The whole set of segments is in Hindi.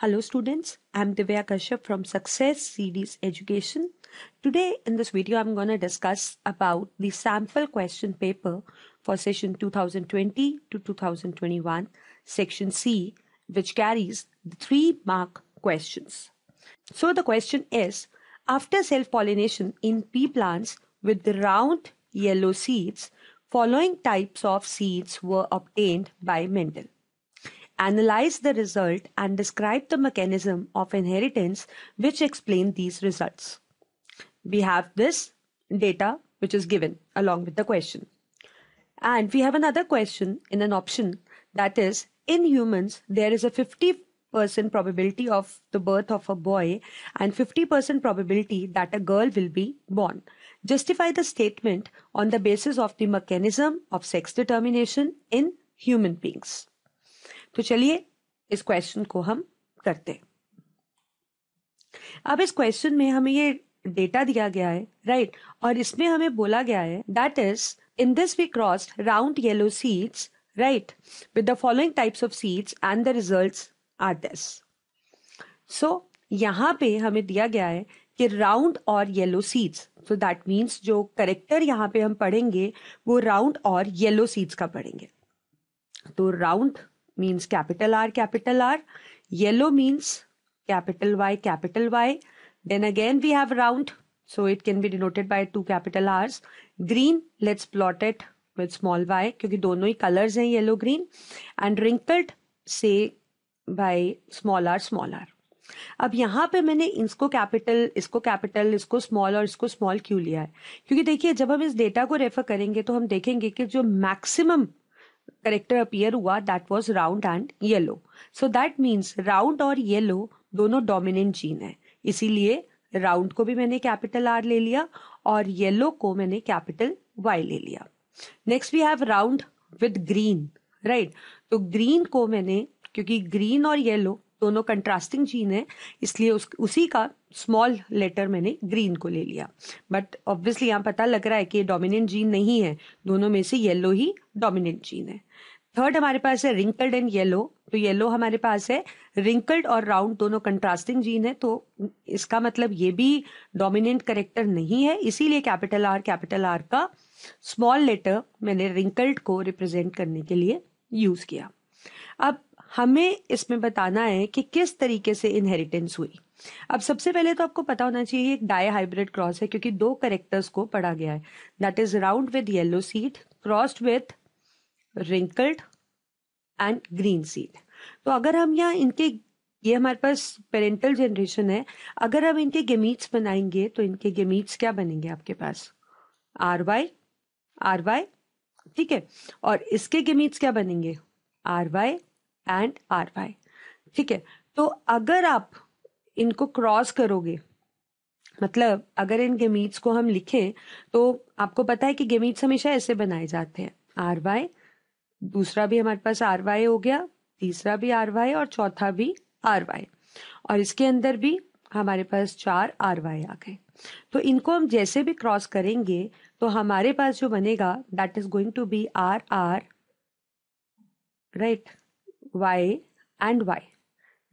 Hello students, I'm Divya Kashyap from Success Series Education. Today in this video I'm going to discuss about the sample question paper for session 2020 to 2021 section C which carries the 3 mark questions. So the question is after self-pollination in pea plants with the round yellow seeds following types of seeds were obtained by Mendel analyze the result and describe the mechanism of inheritance which explain these results. We have this data which is given along with the question. And we have another question in an option that is in humans there is a 50% probability of the birth of a boy and 50% probability that a girl will be born. Justify the statement on the basis of the mechanism of sex determination in human beings. तो चलिए इस क्वेश्चन को हम करते अब इस क्वेश्चन में हमें ये डेटा दिया गया है राइट right? और इसमें हमें बोला गया है that is in this we crossed round yellow seeds right with the following types of seeds and the results are this so यहाँ पे हमें दिया गया है कि राउंड और येलो सीड्स तो दैट मीन्स जो करेक्टर यहाँ पे हम पढ़ेंगे वो राउंड और येलो सीड्स का पढ़ेंगे तो round means capital R, capital R. Yellow means capital Y, capital Y. Then again we have round. So it can be denoted by two capital R's. Green, let's plot it with small y Because both ही colors are yellow green. And wrinkled, say by small r, small r. अब यहाँ पे मैंने इसको कैपिटल इसको कैपिटल इसको स्मॉल और इसको स्मॉल क्यों लिया है क्योंकि देखिए जब हम इस डेटा को रेफर करेंगे तो हम देखेंगे कि जो मैक्सिमम करेक्टर अपियर हुआ that was round and yellow so that means round और येलो दोनों डोमिनेंट जीन है इसीलिए राउंड को भी मैंने कैपिटल आर ले लिया और येलो को मैंने कैपिटल वाई ले लिया next we have round with green right तो ग्रीन को मैंने क्योंकि ग्रीन और येलो दोनों कंट्रास्टिंग जीन है इसलिए उस, उसी का स्मॉल लेटर मैंने ग्रीन को ले लिया बट ऑब्वियसली यहाँ पता लग रहा है कि ये डोमिनेंट जीन नहीं है दोनों में से येलो ही डोमिनेंट जीन है थर्ड हमारे पास है रिंकल्ड एंड येलो तो येलो हमारे पास है रिंकल्ड और राउंड दोनों कंट्रास्टिंग जीन है तो इसका मतलब ये भी डोमिनेंट करेक्टर नहीं है इसीलिए कैपिटल आर कैपिटल आर का स्मॉल लेटर मैंने रिंकल्ड को रिप्रेजेंट करने के लिए यूज किया अब हमें इसमें बताना है कि किस तरीके से इनहेरिटेंस हुई अब सबसे पहले तो आपको पता होना चाहिए एक डाई हाइब्रिड क्रॉस है क्योंकि दो करेक्टर्स को पढ़ा गया है that is round with yellow seed crossed with wrinkled and green seed तो अगर हम यहाँ इनके ये हमारे पास पेरेंटल जनरेशन है अगर हम इनके गेमीट्स बनाएंगे तो इनके गेमीट्स क्या बनेंगे आपके पास आर वाई आर वाई ठीक है और इसके गेमीट्स क्या बनेंगे R Y and R Y ठीक है तो अगर आप इनको क्रॉस करोगे मतलब अगर इन गेमीट्स को हम लिखें तो आपको पता है कि गेमीट्स हमेशा ऐसे बनाए जाते हैं आर वाई दूसरा भी हमारे पास आर वाई हो गया तीसरा भी आर वाई और चौथा भी आर वाई और इसके अंदर भी हमारे पास चार आर वाई आ गए तो इनको हम जैसे भी क्रॉस करेंगे तो हमारे पास जो बनेगा that is going to be R R right Y and Y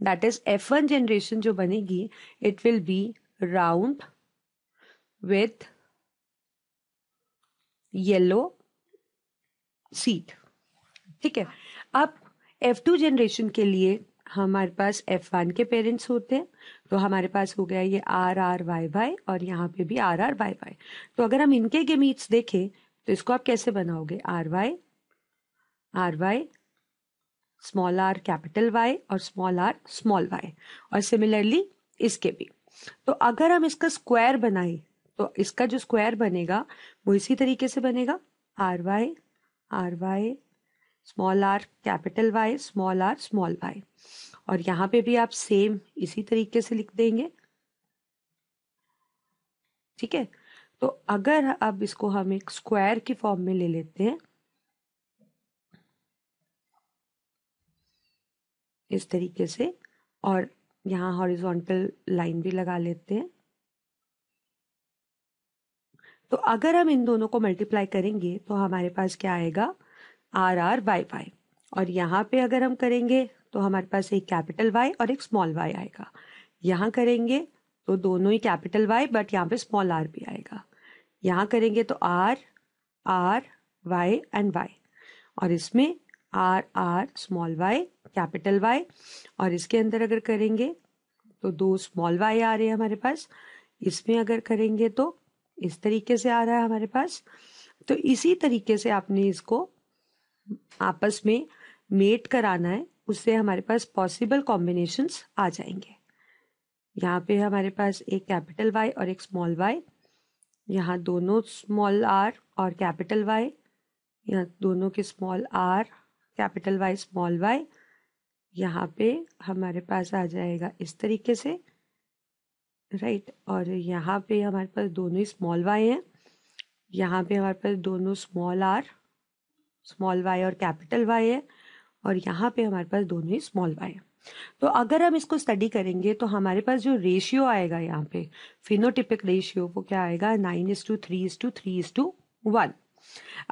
that is F one generation जो बनेगी it will be round with yellow seed ठीक है अब एफ टू जनरेशन के लिए हमारे पास एफ वन के पेरेंट्स होते हैं तो हमारे पास हो गया ये आर आर वाई वाई और यहाँ पे भी आर आर वाई वाई तो अगर हम इनके गेमीट्स देखें तो इसको आप कैसे बनाओगे R Y R Y small R capital Y और स्मॉल आर स्मॉल वाई और सिमिलरली इसके भी तो अगर हम इसका स्क्वायर बनाए तो इसका जो स्क्वायर बनेगा वो इसी तरीके से बनेगा R Y R Y small R capital Y small R small Y और यहाँ पे भी आप सेम इसी तरीके से लिख देंगे ठीक है तो अगर अब इसको हम एक स्क्वायर की फॉर्म में ले लेते हैं इस तरीके से और यहाँ हॉरिजॉन्टल लाइन भी लगा लेते हैं तो अगर हम इन दोनों को मल्टीप्लाई करेंगे तो हमारे पास क्या आएगा आर आर वाई वाई और यहाँ पे अगर हम करेंगे तो हमारे पास एक कैपिटल वाई और एक स्मॉल वाई आएगा यहाँ करेंगे तो दोनों ही कैपिटल वाई बट यहाँ पे स्मॉल आर भी आएगा यहाँ करेंगे तो R R Y and Y और इसमें R R small Y capital Y और इसके अंदर अगर करेंगे तो दो स्मॉल वाई आ रहे हैं हमारे पास इसमें अगर करेंगे तो इस तरीके से आ रहा है हमारे पास तो इसी तरीके से आपने इसको आपस में मेट कराना है उससे हमारे पास पॉसिबल कॉम्बिनेशंस आ जाएंगे यहाँ पे हमारे पास एक कैपिटल वाई और एक स्मॉल वाई यहाँ दोनों स्मॉल आर और कैपिटल वाई यहाँ दोनों के small R capital Y small Y यहाँ पे हमारे पास आ जाएगा इस तरीके से राइट और यहाँ पे हमारे पास दोनों ही स्मॉल वाई हैं यहाँ पे हमारे पास दोनों स्मॉल आर स्मॉल वाई और कैपिटल वाई है और यहाँ पे हमारे पास दोनों ही स्मॉल वाई है तो अगर हम इसको स्टडी करेंगे तो हमारे पास जो रेशियो आएगा यहाँ पे फिनोटिपिक रेशियो वो क्या आएगा nine is to three is to three is to one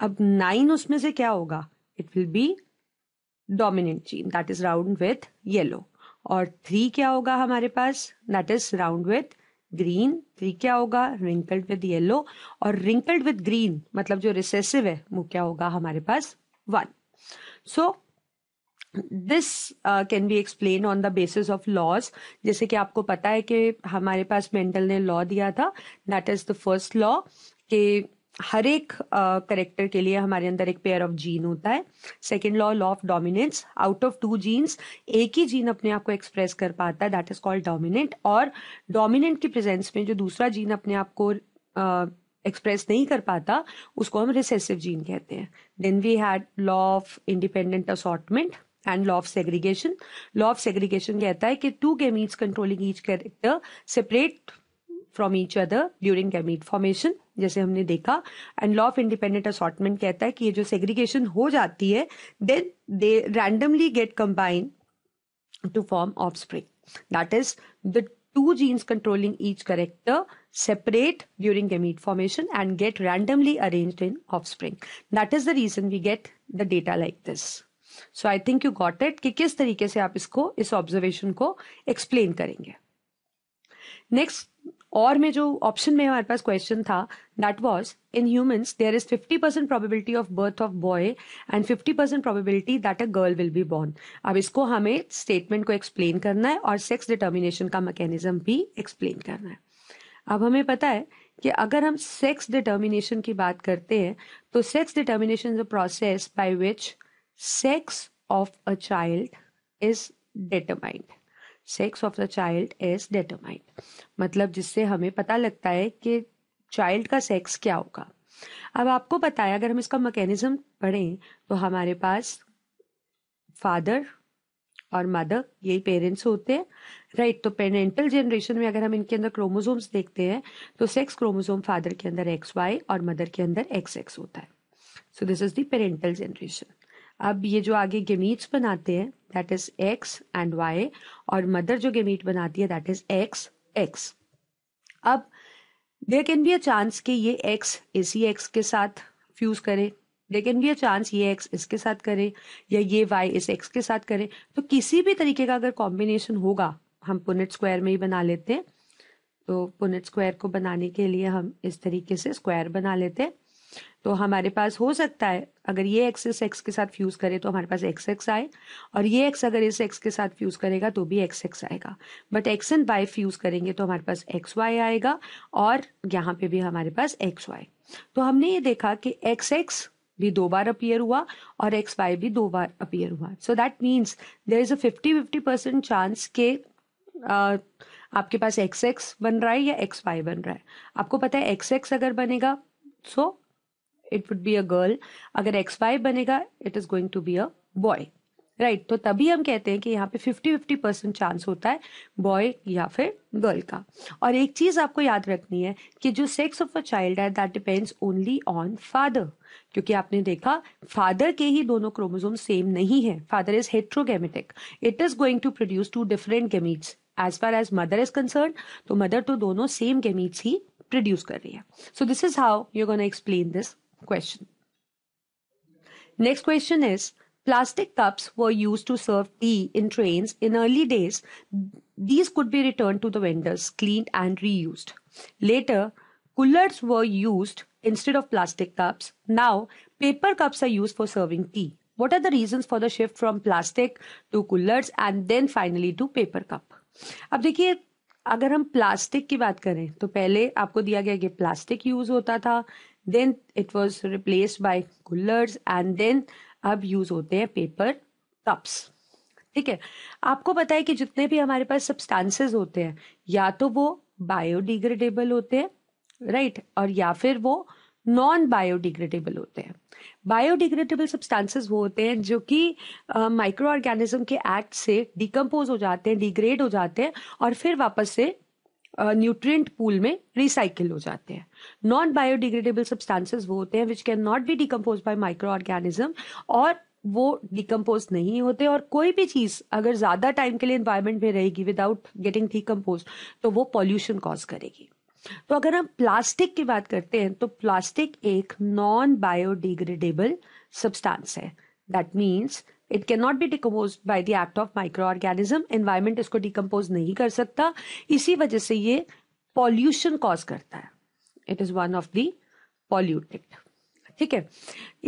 अब नाइन उसमें से क्या होगा it will be dominant gene that is round with yellow और थ्री क्या होगा हमारे पास that is round with green three क्या होगा रिंकल्ड विद येलो और रिंकल्ड विद ग्रीन मतलब जो रिसेसिव है वो क्या होगा हमारे पास one so this can be explain on the basis of laws जैसे कि आपको पता है कि हमारे पास मेंडल ने लॉ दिया था that is the first law कि हर एक करेक्टर के लिए हमारे अंदर एक पेयर ऑफ जीन होता है second law law of dominance out of two genes एक ही जीन अपने आप को एक्सप्रेस कर पाता है दैट इज कॉल्ड डोमिनेंट और डोमिनेंट की प्रेजेंस में जो दूसरा जीन अपने आप को एक्सप्रेस नहीं कर पाता उसको हम रिसेसिव जीन कहते हैं then we had law of independent assortment and law of segregation law of segregation कहता है कि two gametes controlling each character separate from each other during gamete formation जैसे हमने देखा and law of independent assortment कहता है कि ये जो सेग्रीगेशन हो जाती है then they randomly get combine to form offspring that is the two genes controlling each character separate during gamete formation and get randomly arrange in offspring that is the reason we get the data like this so I think you got it कि किस तरीके से आप इसको इस ऑब्जर्वेशन को एक्सप्लेन करेंगे नेक्स्ट और में जो ऑप्शन में हमारे पास क्वेश्चन था that was in humans there is 50% percent probability of birth of boy and 50% percent probability that a girl will be born अब इसको हमें स्टेटमेंट को एक्सप्लेन करना है और सेक्स डिटर्मिनेशन का मैकेनिज्म भी एक्सप्लेन करना है अब हमें पता है कि अगर हम सेक्स डिटर्मिनेशन की बात करते हैं तो sex determination is a process by which sex of a child is determined sex of the child as determined मतलब जिससे हमें पता लगता है कि चाइल्ड का सेक्स क्या होगा अब आपको पता है अगर हम इसका मैकेनिज्म पढ़ें तो हमारे पास फादर और मदर यही पेरेंट्स होते हैं राइट तो पेरेंटल जनरेशन में अगर हम इनके अंदर क्रोमोसोम्स देखते हैं तो सेक्स क्रोमोसोम फादर के अंदर एक्स वाई और मदर के अंदर एक्स एक्स होता है so this is the parental generation अब ये जो आगे गेमीट्स बनाते हैं that is X and Y और मदर जो गेमीट बनाती है दैट इज एक्स एक्स अब there can be a chance कि ये एक्स इसी एक्स के साथ फ्यूज करे there can be a chance ये एक्स इसके साथ करे या ये वाई इस एक्स के साथ करे तो किसी भी तरीके का अगर कॉम्बिनेशन होगा हम पुनेट स्क्वायर में ही बना लेते हैं तो पुनेट स्क्वायर को बनाने के लिए हम इस तरीके से स्क्वायर बना लेते हैं तो हमारे पास हो सकता है अगर ये एक्स इस एक्स के साथ फ्यूज़ करे तो हमारे पास एक्स एक्स आए और ये एक्स अगर इस एक्स के साथ फ्यूज़ करेगा तो भी एक्स एक्स आएगा but X and Y fuse करेंगे तो हमारे पास एक्स वाई आएगा और यहाँ पे भी हमारे पास एक्स वाई तो हमने ये देखा कि एक्स एक्स भी दो बार अपीयर हुआ और एक्स वाई भी दो बार अपीयर हुआ so that means there is a fifty fifty percent chance के uh, आपके पास एक्स एक्स बन रहा है या एक्स वाई बन रहा है आपको पता है एक्स एक्स अगर बनेगा so so, it would be a girl अगर एक्स वाई बनेगा it is going to be a boy right तो तभी हम कहते हैं कि यहाँ पे फिफ्टी फिफ्टी परसेंट चांस होता है बॉय या फिर गर्ल का और एक चीज आपको याद रखनी है कि जो सेक्स ऑफ अ चाइल्ड है that depends only on father क्योंकि आपने देखा फादर के ही दोनों क्रोमोजोम सेम नहीं है father is heterogametic it is going to produce two different gametes as far as mother is concern तो मदर तो दोनों सेम गेमीट्स ही प्रोड्यूस कर रही है so this is how you gonna explain this question. Next question is Plastic cups were used to serve tea in trains in early days. These could be returned to the vendors, cleaned and reused. Later, coolers were used instead of plastic cups. Now, paper cups are used for serving tea. What are the reasons for the shift from plastic to coolers and then finally to paper cup? अब देखिए अगर हम प्लास्टिक की बात करें तो पहले आपको दिया गया कि प्लास्टिक यूज होता था then it was replace by kulhars and then अब यूज होते हैं पेपर कप्स ठीक है आपको पता है कि जितने भी हमारे पास सब्सटेंसेस होते हैं या तो वो बायोडिग्रेडेबल होते हैं राइट right? और या फिर वो नॉन बायोडिग्रेडेबल होते हैं बायोडिग्रेडेबल सब्सटेंसेस वो होते हैं जो कि माइक्रो ऑर्गेनिज्म के एक्ट से डिकम्पोज हो जाते हैं डिग्रेड हो जाते हैं और फिर वापस से न्यूट्रिएंट पूल में रिसाइकिल हो जाते हैं नॉन बायोडिग्रेडेबल सब्सटेंसेस वो होते हैं which can not be decompose by micro organism और वो डिकम्पोज नहीं होते और कोई भी चीज़ अगर ज़्यादा टाइम के लिए इन्वायरमेंट में रहेगी विदाउट गेटिंग डिकम्पोज तो वो पॉल्यूशन कॉज करेगी तो अगर हम प्लास्टिक की बात करते हैं तो प्लास्टिक एक नॉन बायोडिग्रेडेबल सब्सटेंस है that means it can not be decompose by the act of micro organism environment इसको डिकम्पोज नहीं कर सकता इसी वजह से ये पॉल्यूशन कॉज करता है it is one of the polluted ठीक है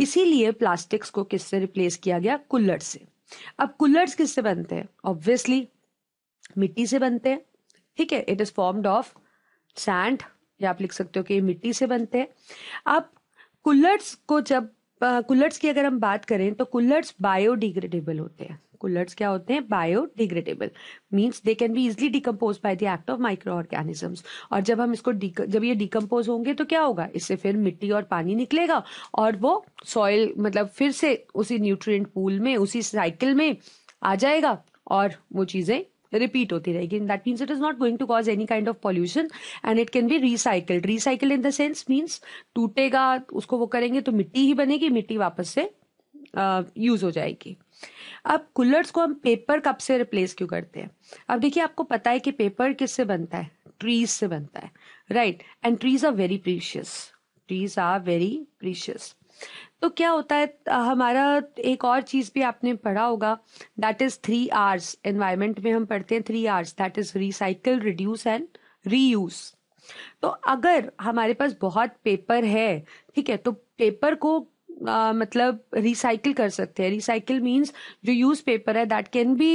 इसीलिए प्लास्टिक्स को किससे रिप्लेस किया गया कुल्लर से अब कुल्लर्स किससे बनते हैं ऑब्वियसली मिट्टी से बनते हैं ठीक है it is formed of sand या आप लिख सकते हो कि मिट्टी से बनते हैं अब कुल्लर्स को जब कुल्लर्स की अगर हम बात करें तो कुल्लर्स बायोडिग्रेडेबल होते हैं कुल्लर्स क्या होते हैं biodegradable means they can be easily decompose by the act of micro organisms और जब हम इसको जब ये डिकम्पोज होंगे तो क्या होगा इससे फिर मिट्टी और पानी निकलेगा और वो सॉइल मतलब फिर से उसी न्यूट्रिएंट पूल में उसी साइकिल में आ जाएगा और वो चीज़ें रिपीट होती रहेगी that means it is not going to cause any kind of pollution and it can be recycled recycle in the sense means टूटेगा उसको वो करेंगे तो मिट्टी ही बनेगी मिट्टी वापस से यूज uh, हो जाएगी अब कूलर्स को हम पेपर कप से रिप्लेस क्यों करते हैं अब देखिए आपको पता है कि पेपर किससे बनता है ट्रीज से बनता है right and trees are very precious trees are very precious तो क्या होता है हमारा एक और चीज़ भी आपने पढ़ा होगा that is three Rs environment में हम पढ़ते हैं three Rs that is recycle reduce and reuse तो अगर हमारे पास बहुत पेपर है ठीक है तो पेपर को आ, मतलब रिसाइकिल कर सकते हैं रिसाइकिल मीन्स जो यूज़ पेपर है that can be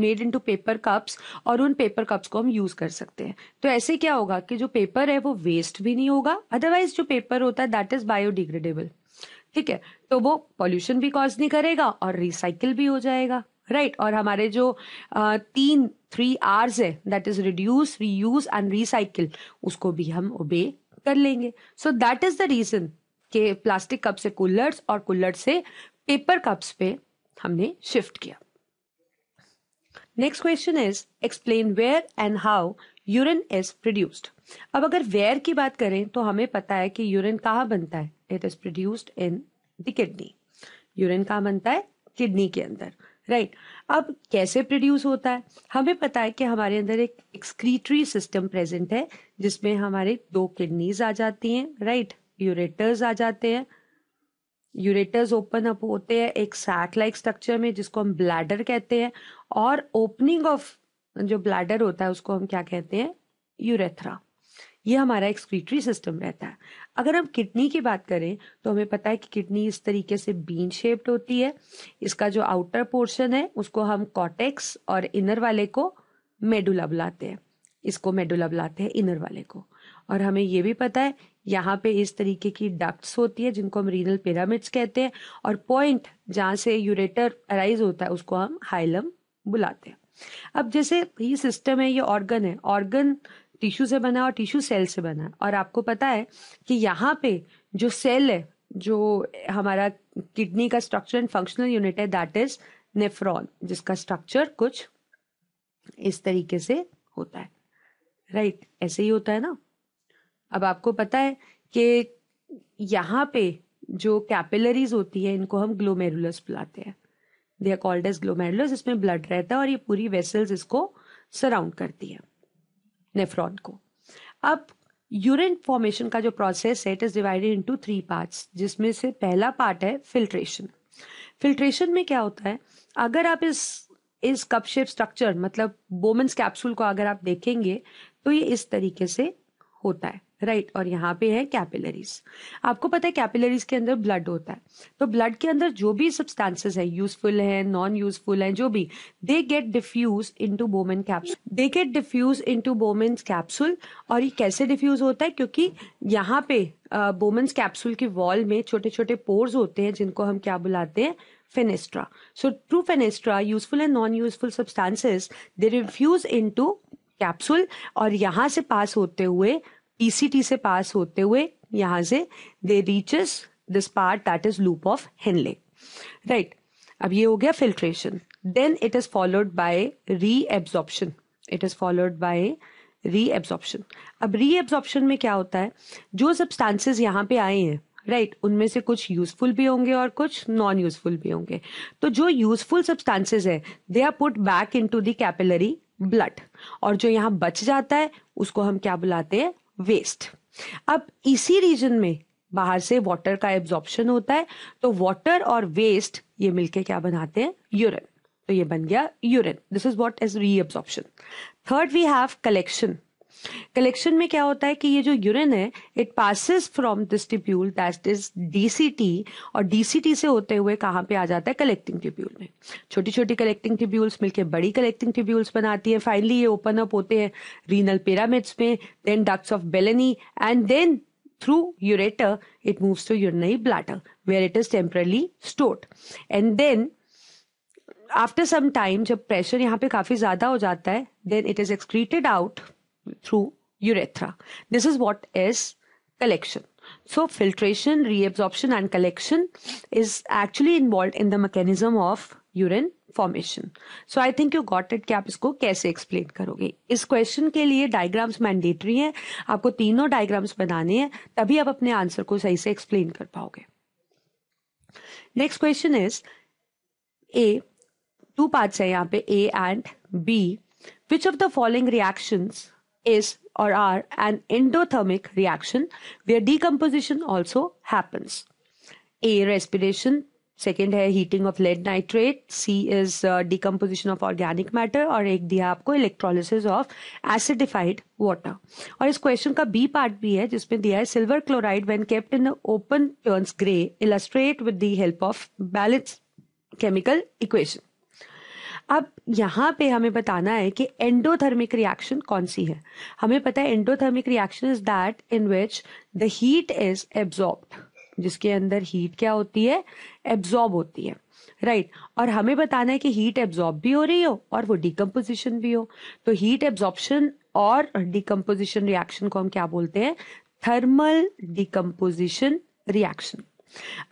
made into paper cups और उन पेपर कप्स को हम यूज़ कर सकते हैं तो ऐसे क्या होगा कि जो पेपर है वो वेस्ट भी नहीं होगा अदरवाइज जो पेपर होता है दैट इज़ बायोडिग्रेडेबल ठीक है तो वो पॉल्यूशन भी कॉज नहीं करेगा और रिसाइकिल भी हो जाएगा राइट right? और हमारे जो आ, तीन थ्री आर्स है that is reduce reuse and recycle उसको भी हम ओबे कर लेंगे so that is the reason के प्लास्टिक कप से कूलर्स और कूलर से पेपर कप्स पे हमने शिफ्ट किया next question is explain where and how urine is produced अब अगर वेयर की बात करें तो हमें पता है कि यूरिन कहाँ बनता है it is produced in the kidney urine कहाँ बनता है किडनी के अंदर राइट right. अब कैसे प्रोड्यूस होता है हमें पता है कि हमारे अंदर एक एक्सक्रीटरी सिस्टम प्रेजेंट है जिसमें हमारे दो किडनीज आ जाती हैं राइट right? यूरेटर्स आ जाते हैं यूरेटर्स ओपन अप होते हैं एक सैक लाइक स्ट्रक्चर में जिसको हम ब्लैडर कहते हैं और ओपनिंग ऑफ जो ब्लैडर होता है उसको हम क्या कहते हैं यूरेथ्रा ये हमारा एक्सक्रीटरी सिस्टम रहता है अगर हम किडनी की बात करें तो हमें पता है कि किडनी इस तरीके से बीन शेप्ड होती है इसका जो आउटर पोर्शन है उसको हम कॉटेक्स और इनर वाले को मेडुला बुलाते हैं इसको मेडुला बुलाते हैं इनर वाले को और हमें ये भी पता है यहाँ पे इस तरीके की डक्ट्स होती है जिनको हम रीनल पिरामिड्स कहते हैं और पॉइंट जहाँ से यूरेटर अराइज होता है उसको हम हाइलम बुलाते हैं अब जैसे ये सिस्टम है ये ऑर्गन है ऑर्गन टिश्यू से बना और टिश्यू सेल से बना और आपको पता है कि यहाँ पे जो सेल है जो हमारा किडनी का स्ट्रक्चर एंड फंक्शनल यूनिट है दैट इज नेफ्रॉन जिसका स्ट्रक्चर कुछ इस तरीके से होता है राइट right, ऐसे ही होता है ना अब आपको पता है कि यहाँ पे जो कैपिलरीज होती है इनको हम ग्लोमेरुलस बुलाते हैं they are called as glomerulus इसमें ब्लड रहता है और ये पूरी वेसल्स इसको सराउंड करती है नेफ्रॉन को अब यूरिन फॉर्मेशन का जो प्रोसेस है it is divided into three parts जिसमें से पहला पार्ट है फिल्ट्रेशन फिल्ट्रेशन में क्या होता है अगर आप इस इस कप शेप स्ट्रक्चर मतलब बोमेंस कैप्सूल को अगर आप देखेंगे तो ये इस तरीके से होता है राइट और यहाँ पे है कैपिलरीज आपको पता है कैपिलरीज के अंदर ब्लड होता है तो ब्लड के अंदर जो भी सब्सटेंसेस है यूजफुल है नॉन यूजफुल है जो भी they get diffuse into Bowman capsule they get diffuse into Bowman capsule और ये कैसे डिफ्यूज होता है क्योंकि यहाँ पे बोमेन्स कैप्सूल की वॉल में छोटे छोटे पोर्स होते हैं जिनको हम क्या बुलाते हैं fenestra so through fenestra useful and non useful substances they refuse into capsule और यहाँ से पास होते हुए ईसीटी e से पास होते हुए यहां से they reaches this part that is loop of Henle right अब ये हो गया filtration then it is followed by reabsorption it is followed by reabsorption अब री एब्जॉर्प्शन में क्या होता है जो सब्सटेंसेस यहाँ पे आए हैं राइट right, उनमें से कुछ यूजफुल भी होंगे और कुछ नॉन यूजफुल भी होंगे तो जो यूजफुल सब्सटेंसेस है they are put back into the capillary blood और जो यहाँ बच जाता है उसको हम क्या बुलाते हैं वेस्ट अब इसी रीजन में बाहर से वाटर का एब्जॉर्प्शन होता है तो वाटर और वेस्ट ये मिलके क्या बनाते हैं यूरिन तो ये बन गया urine this is what is reabsorption third we have collection collection में क्या होता है कि ये जो यूरिन है it passes from this tubule that is DCT और डीसीटी से होते हुए कहाँ पे आ जाता है कलेक्टिंग ट्यूब्यूल में छोटी छोटी कलेक्टिंग ट्यूब्यूल्स मिलकर बड़ी कलेक्टिंग ट्यूब्यूल्स बनाती है फाइनली ये ओपन अप होते हैं रीनल पिरामिड्स में then ducts of Bellini and then through ureter it moves to urinary bladder where it is temporarily stored and then after some time जब प्रेशर यहाँ पे काफी ज्यादा हो जाता है then it is excreted out through urethra. This is what is collection. So filtration, reabsorption and collection is actually involved in the mechanism of urine formation so I think you got it कि आप इसको कैसे एक्सप्लेन करोगे इस क्वेश्चन के लिए डायग्राम्स मैंडेटरी हैं आपको तीनों डायग्राम्स बनाने हैं तभी आप अपने आंसर को सही से एक्सप्लेन कर पाओगे next question is a two parts है यहाँ पे A and B which of the following reactions is or are an endothermic reaction where decomposition also happens. A respiration, second है heating of lead nitrate C is decomposition of organic matter और एक दिया आपको इलेक्ट्रोलिसिस ऑफ एसिडिफाइड वाटर और इस क्वेश्चन का बी पार्ट भी है जिसमें दिया है silver chloride when kept in open turns grey illustrate with the help of balance chemical equation अब यहाँ पे हमें बताना है कि एंडोथर्मिक रिएक्शन कौन सी है हमें पता है endothermic reaction is that in which the heat is absorb जिसके अंदर हीट क्या होती है एब्जॉर्ब होती है राइट right. और हमें बताना है कि हीट एब्जॉर्ब भी हो रही हो और वो डिकम्पोजिशन भी हो तो हीट एब्जॉर्बशन और डिकम्पोजिशन रिएक्शन को हम क्या बोलते हैं थर्मल डिकम्पोजिशन रिएक्शन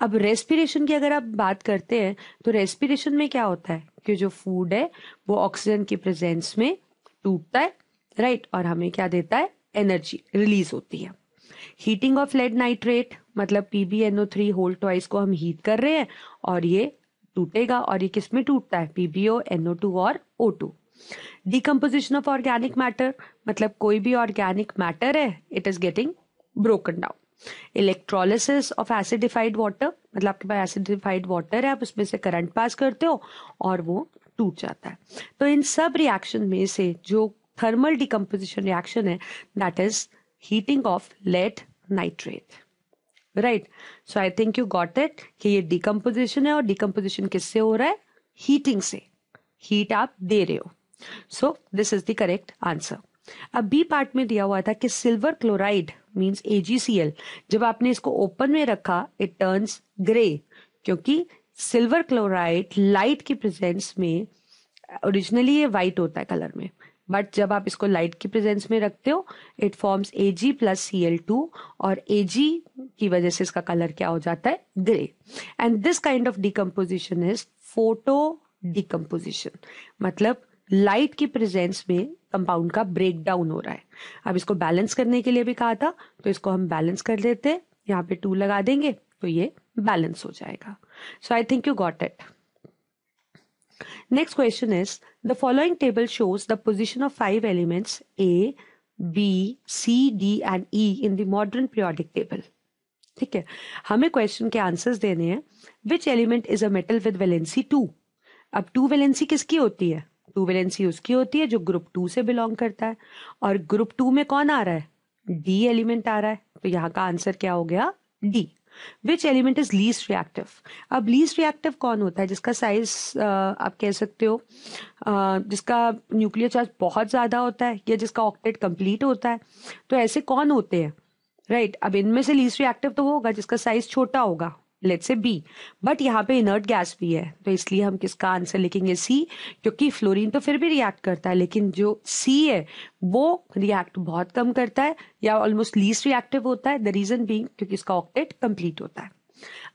अब रेस्पिरेशन की अगर आप बात करते हैं तो रेस्पिरेशन में क्या होता है कि जो फूड है वो ऑक्सीजन के प्रेजेंस में टूटता है राइट और हमें क्या देता है एनर्जी रिलीज होती है हीटिंग ऑफ लेड नाइट्रेट मतलब पीबीएनओ थ्री होल ट्वाइस को हम हीट कर रहे हैं और ये टूटेगा और ये किस में टूटता है पीबीओ एनओ टू और O two decomposition of organic matter मतलब कोई भी ऑर्गेनिक मैटर है it is getting broken down electrolysis of acidified water मतलब आपके पास एसिडिफाइड वाटर है आप उसमें से करंट पास करते हो और वो टूट जाता है तो इन सब रिएक्शन में से जो थर्मल डिकम्पोजिशन रिएक्शन है that is heating of lead nitrate right so I think you got it कि ये डिकम्पोजिशन है और डिकम्पोजिशन किससे हो रहा है हीटिंग से हीट आप दे रहे हो so this is the correct answer अब बी पार्ट में दिया हुआ था कि सिल्वर क्लोराइड मीन्स एजीसीएल जब आपने इसको ओपन में रखा इट टर्न्स ग्रे क्योंकि सिल्वर क्लोराइड लाइट की प्रेजेंस में ओरिजिनली ये वाइट होता है कलर में बट जब आप इसको लाइट की प्रेजेंस में रखते हो it forms A G plus C L two और ए जी की वजह से इसका कलर क्या हो जाता है grey and this kind of decomposition is photo decomposition मतलब लाइट की प्रेजेंस में कंपाउंड का ब्रेक डाउन हो रहा है अब इसको बैलेंस करने के लिए भी कहा था तो इसको हम बैलेंस कर देते हैं यहाँ पे टू लगा देंगे तो ये बैलेंस हो जाएगा so I think you got it next question is the following table shows the position of five elements A B C D and E in the modern periodic table ठीक है हमें क्वेश्चन के आंसर्स देने हैं which element is a metal with valency two अब टू वेलेंसी किसकी होती है टू उसकी होती है जो ग्रुप टू से बिलोंग करता है और ग्रुप टू में कौन आ रहा है डी एलिमेंट आ रहा है तो यहाँ का आंसर क्या हो गया D which element is least reactive अब लीस्ट रिएक्टिव कौन होता है जिसका साइज आप कह सकते हो आ, जिसका न्यूक्लियर चार्ज बहुत ज़्यादा होता है या जिसका ऑक्टेट कंप्लीट होता है तो ऐसे कौन होते हैं राइट right, अब इनमें से लीस्ट रिएक्टिव तो वो होगा जिसका साइज छोटा होगा लेट से बी बट यहाँ पे इनर्ट गैस भी है तो इसलिए हम किसका आंसर लिखेंगे सी क्योंकि फ्लोरीन तो फिर भी रिएक्ट करता है लेकिन जो सी है वो रिएक्ट बहुत कम करता है या ऑलमोस्ट लीस्ट रिएक्टिव होता है द रीजन बींग क्योंकि इसका ऑक्टेट कंप्लीट होता है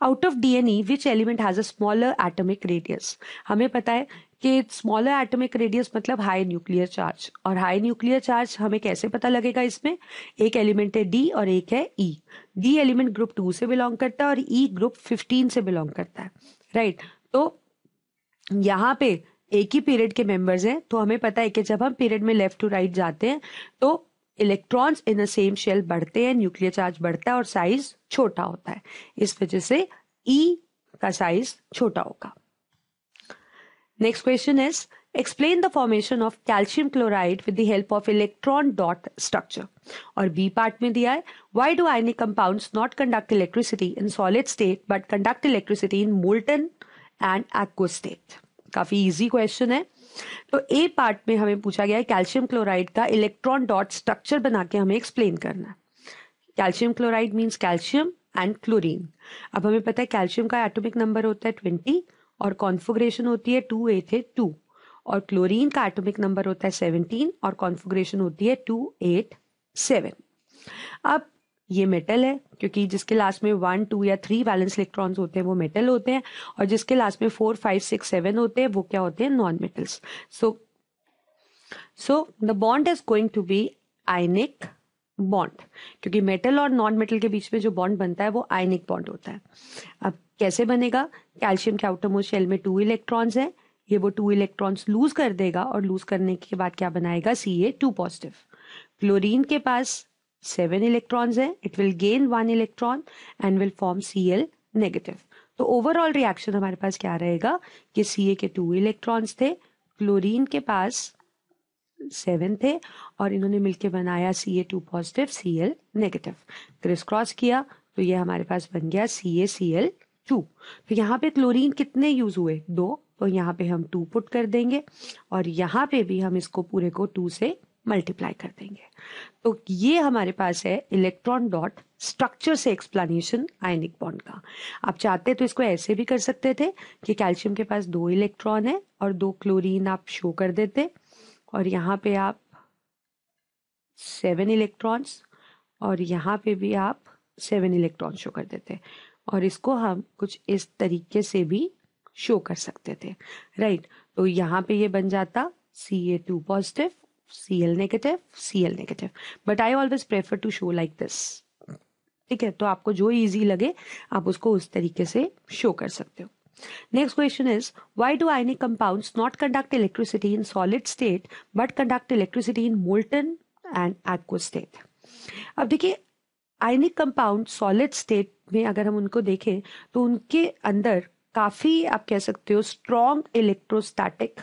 out of D and E which element has a smaller atomic radius हमें पता है कि स्मॉलर एटॉमिक रेडियस मतलब हाई न्यूक्लियर चार्ज और हाई न्यूक्लियर चार्ज हमें कैसे पता लगेगा इसमें एक एलिमेंट है डी और एक है E D element group two से बिलोंग करता है और ई e ग्रुप फिफ्टीन से बिलोंग करता है राइट right. तो यहाँ पे एक ही पीरियड के मेंबर्स हैं तो हमें पता है कि जब हम पीरियड में लेफ्ट टू राइट जाते हैं तो electrons in the same shell बढ़ते हैं न्यूक्लियर चार्ज बढ़ता है और साइज छोटा होता है इस वजह से ई e का साइज छोटा होगा Next question is explain the formation of calcium chloride with the help of electron dot structure और बी पार्ट में दिया है why do ionic compounds not conduct electricity in solid state but conduct electricity in molten and aqueous state काफी इजी क्वेश्चन है तो ए पार्ट में हमें पूछा गया है कैल्शियम क्लोराइड का इलेक्ट्रॉन डॉट स्ट्रक्चर बना के हमें एक्सप्लेन करना है calcium chloride means calcium and chlorine अब हमें पता है कैल्शियम का एटॉमिक नंबर होता है ट्वेंटी और कॉन्फिग्रेशन होती है टू एट एट टू और क्लोरीन का एटॉमिक नंबर होता है सेवनटीन और कॉन्फिग्रेशन होती है टू एट सेवन अब ये मेटल है क्योंकि जिसके लास्ट में वन टू या थ्री वैलेंस इलेक्ट्रॉन्स होते हैं वो मेटल होते हैं और जिसके लास्ट में फोर फाइव सिक्स सेवन होते हैं वो क्या होते हैं non metals so so the bond is going to be ionic bond क्योंकि मेटल और नॉन मेटल के बीच में जो बॉन्ड बनता है वो आयनिक बॉन्ड होता है अब कैसे बनेगा कैल्शियम के आउटरमोस्ट शेल में टू इलेक्ट्रॉन्स हैं ये वो टू इलेक्ट्रॉन्स लूज कर देगा और लूज करने के बाद क्या बनाएगा C A two positive chlorine के पास सेवन इलेक्ट्रॉन्स हैं it will gain one electron and will form C L negative तो ओवरऑल रिएक्शन हमारे पास क्या रहेगा कि सी ए के टू इलेक्ट्रॉन्स थे क्लोरीन के पास सेवन थे और इन्होंने मिलकर बनाया C A two positive C L negative criss cross किया तो ये हमारे पास बन गया सी ए सी एल टू तो यहाँ पे क्लोरीन कितने यूज हुए दो तो यहाँ पे हम टू पुट कर देंगे और यहाँ पे भी हम इसको पूरे को टू से मल्टीप्लाई कर देंगे तो ये हमारे पास है इलेक्ट्रॉन डॉट स्ट्रक्चर से एक्सप्लेनेशन आयनिक बॉन्ड का आप चाहते तो इसको ऐसे भी कर सकते थे कि कैल्शियम के पास दो इलेक्ट्रॉन है और दो क्लोरीन आप शो कर देते और यहाँ पे आप सेवन इलेक्ट्रॉन्स और यहाँ पे भी आप सेवन इलेक्ट्रॉन शो कर देते और इसको हम कुछ इस तरीके से भी शो कर सकते थे राइट right? तो यहाँ पे ये बन जाता C A two positive C L negative C L negative but I always prefer to show like this ठीक है तो आपको जो इजी लगे आप उसको उस तरीके से शो कर सकते हो next question is why do I ionic compound not conduct electricity in solid state but conduct electricity in molten and aqueous state अब देखिए आयनिक कंपाउंड सॉलिड स्टेट में अगर हम उनको देखें तो उनके अंदर काफी आप कह सकते हो स्ट्रॉन्ग इलेक्ट्रोस्टैटिक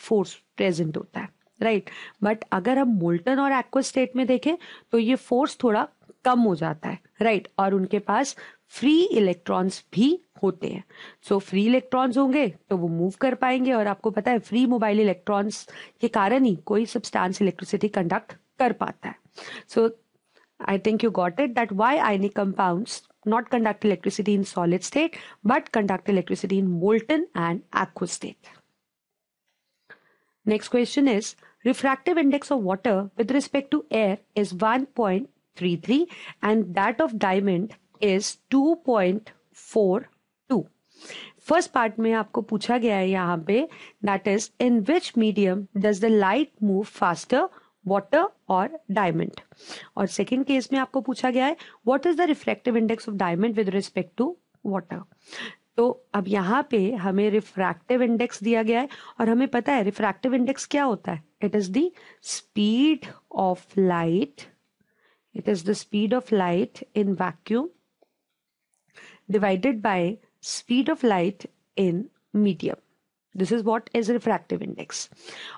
फोर्स प्रेजेंट होता है राइट right? बट अगर हम मोल्टन और एक्वा स्टेट में देखें तो ये फोर्स थोड़ा कम हो जाता है राइट right? और उनके पास फ्री इलेक्ट्रॉन्स भी होते हैं सो फ्री इलेक्ट्रॉन्स होंगे तो वो मूव कर पाएंगे और आपको पता है फ्री मोबाइल इलेक्ट्रॉन्स के कारण ही कोई सब्सटेंस इलेक्ट्रिसिटी कंडक्ट कर पाता है सो so, I think you got it that why ionic compounds not conduct electricity in solid state but conduct electricity in molten and aqueous state. Next question is refractive index of water with respect to air is 1.33 and that of diamond is 2.42. First part में आपको pucha gaya hai yahan pe that is in which medium does the light move faster? Water और डायमंड और सेकेंड केस में आपको पूछा गया है what is the refractive index of diamond with respect to water तो अब यहाँ पे हमें रिफ्रैक्टिव इंडेक्स दिया गया है और हमें पता है रिफ्रैक्टिव इंडेक्स क्या होता है it is the speed of light it is the speed of light in vacuum divided by speed of light in medium this is what is refractive index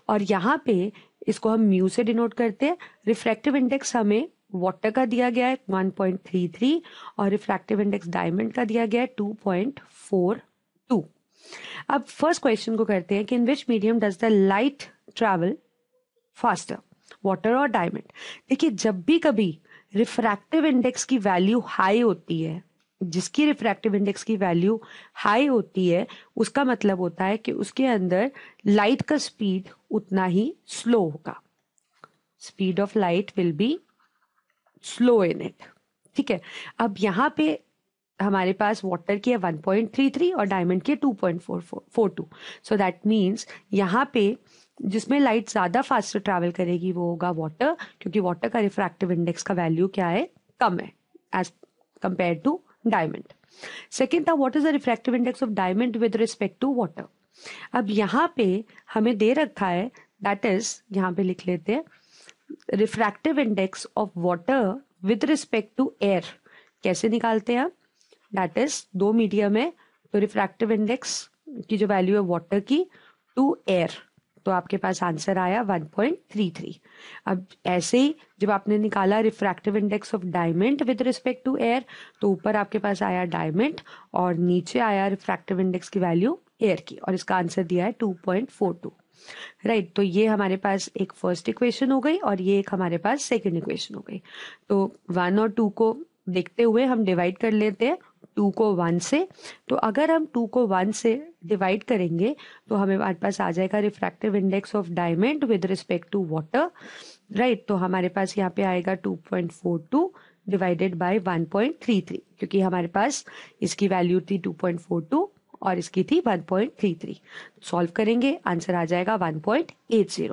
और यहाँ पे इसको हम म्यू से डिनोट करते हैं रिफ्रैक्टिव इंडेक्स हमें वाटर का दिया गया है 1.33 और रिफ्रैक्टिव इंडेक्स डायमंड का दिया गया है 2.42 अब फर्स्ट क्वेश्चन को करते हैं कि in which medium does the light travel faster water और डायमंड देखिए जब भी कभी रिफ्रैक्टिव इंडेक्स की वैल्यू हाई होती है जिसकी रिफ्रैक्टिव इंडेक्स की वैल्यू हाई होती है उसका मतलब होता है कि उसके अंदर लाइट का स्पीड उतना ही स्लो होगा speed of light will be slow in it ठीक है अब यहाँ पे हमारे पास वाटर की है 1.33 और डायमंड की है टू सो दैट मीन्स यहाँ पे जिसमें लाइट ज़्यादा फास्ट ट्रैवल करेगी वो होगा वाटर क्योंकि वाटर का रिफ्रैक्टिव इंडेक्स का वैल्यू क्या है कम है as compare to diamond second था what is the refractive index of diamond with respect to water अब यहाँ पे हमें दे रखा है दैट इज यहाँ पे लिख लेते हैं refractive index of water with respect to air कैसे निकालते हैं दैट इज दो मीडियम है तो रिफ्रैक्टिव इंडेक्स की जो वैल्यू है वाटर की टू एयर तो आपके पास आंसर आया 1.33 अब ऐसे ही जब आपने निकाला refractive index of diamond with respect to air तो ऊपर आपके पास आया डायमंड और नीचे आया रिफ्रैक्टिव इंडेक्स की वैल्यू एयर की और इसका आंसर दिया है 2.42 राइट right, तो ये हमारे पास एक फर्स्ट इक्वेशन हो गई और ये एक हमारे पास सेकेंड इक्वेशन हो गई तो वन और टू को देखते हुए हम डिवाइड कर लेते हैं टू को वन से तो अगर हम टू को वन से डिवाइड करेंगे तो हमें हमारे पास आ जाएगा refractive index of diamond with respect to water right तो हमारे पास यहाँ पे आएगा two point four two divided by one point three three क्योंकि हमारे पास इसकी वैल्यू थी टू पॉइंट फोर टू और इसकी थी 1.33 सॉल्व करेंगे आंसर आ जाएगा 1.80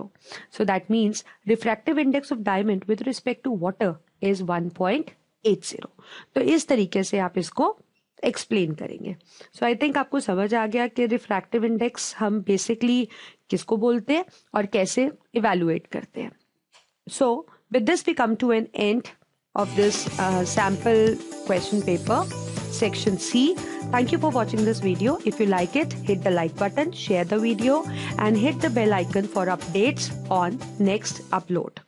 so that means refractive index of diamond with respect to water is 1.80 तो इस तरीके से आप इसको एक्सप्लेन करेंगे सो आई थिंक आपको समझ आ गया कि रिफ्रैक्टिव इंडेक्स हम बेसिकली किसको बोलते हैं और कैसे इवेलुएट करते हैं so with this we come to an end of this uh, sample question paper section C. Thank you for watching this video. If you like it, hit the like button, share the video and hit the bell icon for updates on next upload.